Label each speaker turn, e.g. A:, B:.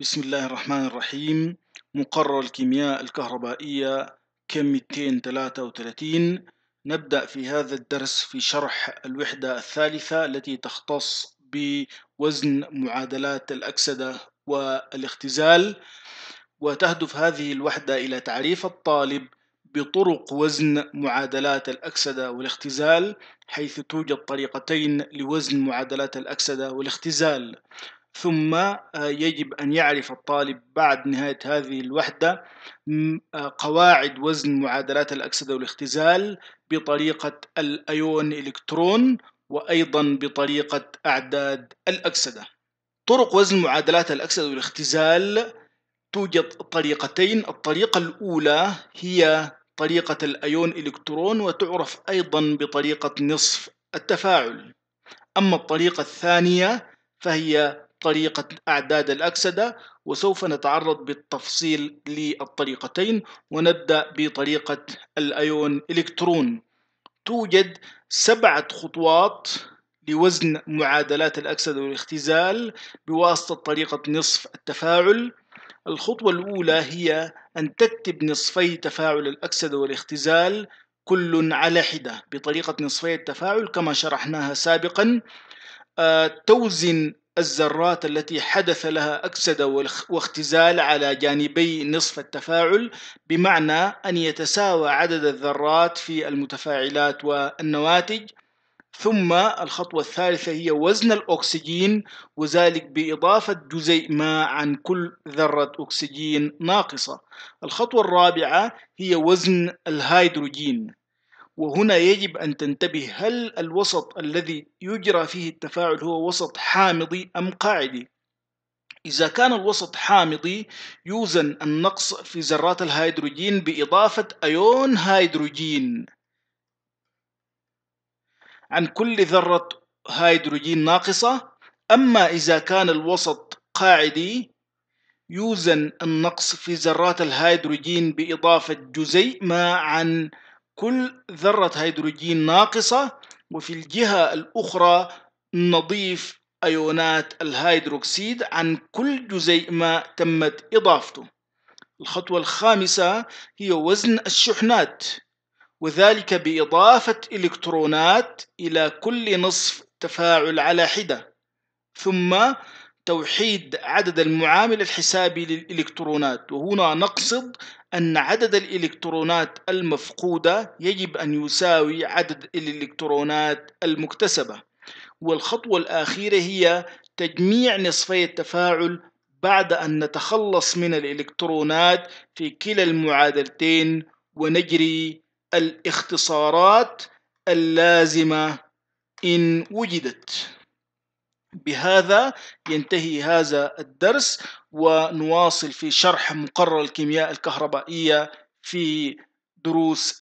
A: بسم الله الرحمن الرحيم مقرر الكيمياء الكهربائية كم 233 نبدأ في هذا الدرس في شرح الوحدة الثالثة التي تختص بوزن معادلات الأكسدة والاختزال وتهدف هذه الوحدة إلى تعريف الطالب بطرق وزن معادلات الأكسدة والاختزال حيث توجد طريقتين لوزن معادلات الأكسدة والاختزال ثم آه، يجب أن يعرف الطالب بعد نهاية هذه الوحدة آه، قواعد وزن معادلات الأكسدة والاختزال بطريقة الأيون إلكترون وأيضا بطريقة أعداد الأكسدة طرق وزن معادلات الأكسدة والاختزال توجد طريقتين الطريقة الأولى هي طريقة الأيون إلكترون وتعرف أيضا بطريقة نصف التفاعل أما الطريقة الثانية فهي طريقة أعداد الأكسدة وسوف نتعرض بالتفصيل للطريقتين ونبدأ بطريقة الأيون إلكترون توجد سبعة خطوات لوزن معادلات الأكسدة والاختزال بواسطة طريقة نصف التفاعل الخطوة الأولى هي أن تكتب نصفي تفاعل الأكسدة والاختزال كل على حدة بطريقة نصفي التفاعل كما شرحناها سابقا آه، توزن الذرات التي حدث لها أكسدة واختزال على جانبي نصف التفاعل بمعنى أن يتساوى عدد الذرات في المتفاعلات والنواتج ثم الخطوة الثالثة هي وزن الأكسجين وذلك بإضافة جزيء ما عن كل ذرة أكسجين ناقصة الخطوة الرابعة هي وزن الهيدروجين وهنا يجب أن تنتبه هل الوسط الذي يجرى فيه التفاعل هو وسط حامضي أم قاعدي إذا كان الوسط حامضي يوزن النقص في ذرات الهيدروجين بإضافة أيون هيدروجين عن كل ذرة هيدروجين ناقصة أما إذا كان الوسط قاعدي يوزن النقص في ذرات الهيدروجين بإضافة جزيء ما عن كل ذرة هيدروجين ناقصة وفي الجهة الأخرى نضيف أيونات الهيدروكسيد عن كل جزيء ما تمت إضافته الخطوة الخامسة هي وزن الشحنات وذلك بإضافة إلكترونات إلى كل نصف تفاعل على حدة ثم توحيد عدد المعامل الحسابي للإلكترونات وهنا نقصد أن عدد الإلكترونات المفقودة يجب أن يساوي عدد الإلكترونات المكتسبة والخطوة الأخيرة هي تجميع نصفي التفاعل بعد أن نتخلص من الإلكترونات في كلا المعادلتين ونجري الاختصارات اللازمة إن وجدت بهذا ينتهي هذا الدرس ونواصل في شرح مقرر الكيمياء الكهربائية في دروس